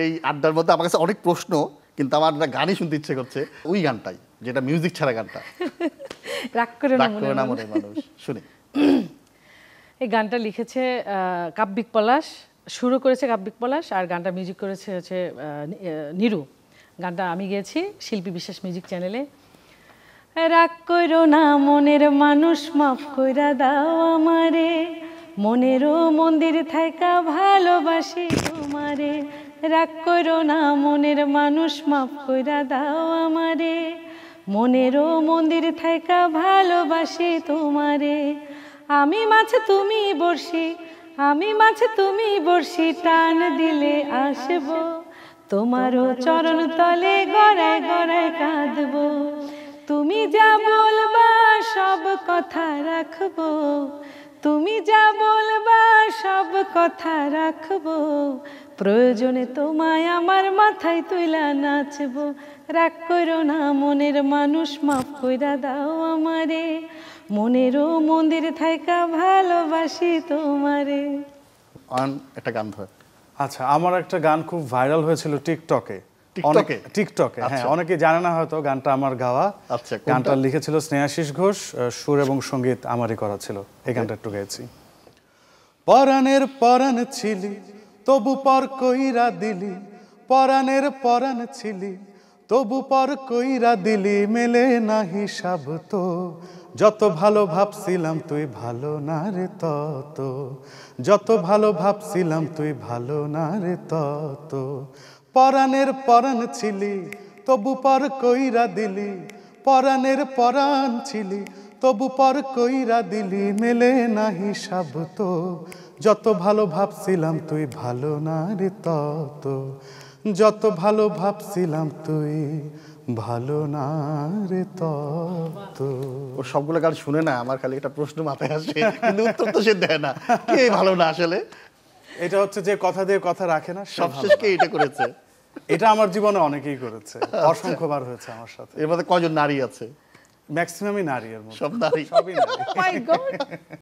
এই আড্ডার মধ্যে আমার কাছে অনেক প্রশ্ন কিন্তু আমার গানই শুনতে ইচ্ছে করছে ওই গানটাই যেটা মিউজিক ছাড়া গানটা রাগ করে না মনে মানুষ শুনে এই গানটা লিখেছে কাব্যিক পলাশ শুরু করেছে কাব্যিক পলাশ আর গানটা মিউজিক করেছে হচ্ছে নিরু গানটা আমি গেছি শিল্পী বিশ্বাস মিউজিক চ্যানেলে রাগ করো না মনের মানুষ মাফ কইরা দাও আমারে মনেরও মন্দির থাকা ভালোবাসি তোমারে রাগ করো না মনের মানুষ মাফ কইরা দাও আমারে মনেরও মন্দির থাকা ভালোবাসি তোমারে আমি মাছ তুমি বর্ষি আমি মাছ তুমি বর্ষি টান দিলে আসবো তোমারও চরণ তলে গড়ায় গড়ায় কাঁদব তুমি যা বলবা সব কথা রাখবো তুমি যা বলবা সব কথা রাখবো প্রয়োজনে তোমায় আমার মাথায় তুইলা নাচব রাগ করো না মনের মানুষ মাফ কইরা দাও আমারে মনেরও মন্দির থাকা ভালোবাসি তোমারে একটা গান ধর আচ্ছা আমার একটা গান খুব ভাইরাল হয়েছিল টিকটকে অনেকে টিকটকে হ্যাঁ আচ্ছা। অনেকে জানে না হয়তো গানটা আমার গাওয়া আচ্ছা গানটা লিখেছিল স্নেহাশিস ঘোষ সুর এবং সঙ্গীত আমারই করা ছিল এই গানটা একটু গেয়েছি পরাণের পরাণ ছিলি তবু পর কইরা দিলি পরাণের পরাণ ছিলি তবু পর কইরা দিলি মেলে না হিসাব তো যত ভালো ভাবছিলাম তুই ভালো না রে তত যত ভালো ভাবছিলাম তুই ভালো না রে তত পরাণের পরাণ ছিলি তবু পর কইরা দিলি পরাণের পরাণ ছিলি তবু পর কইরা দিলি মেলে না হিসাব তো যত ভালো ভাবছিলাম তুই ভালো না রে তত যত ভালো ভাবছিলাম তুই ভালো না রে তত ও সবগুলো গান শুনে না আমার খালি একটা প্রশ্ন মাথায় আসে কিন্তু উত্তর তো সে দেয় না কে ভালো না আসলে এটা হচ্ছে যে কথা দিয়ে কথা রাখে না সবশেষ কে এটা করেছে এটা আমার জীবনে অনেকেই করেছে অসংখ্যবার হয়েছে আমার সাথে এর মধ্যে কজন নারী আছে ম্যাক্সিমামই নারী এর মধ্যে সব নারী সবই নারী মাই oh গড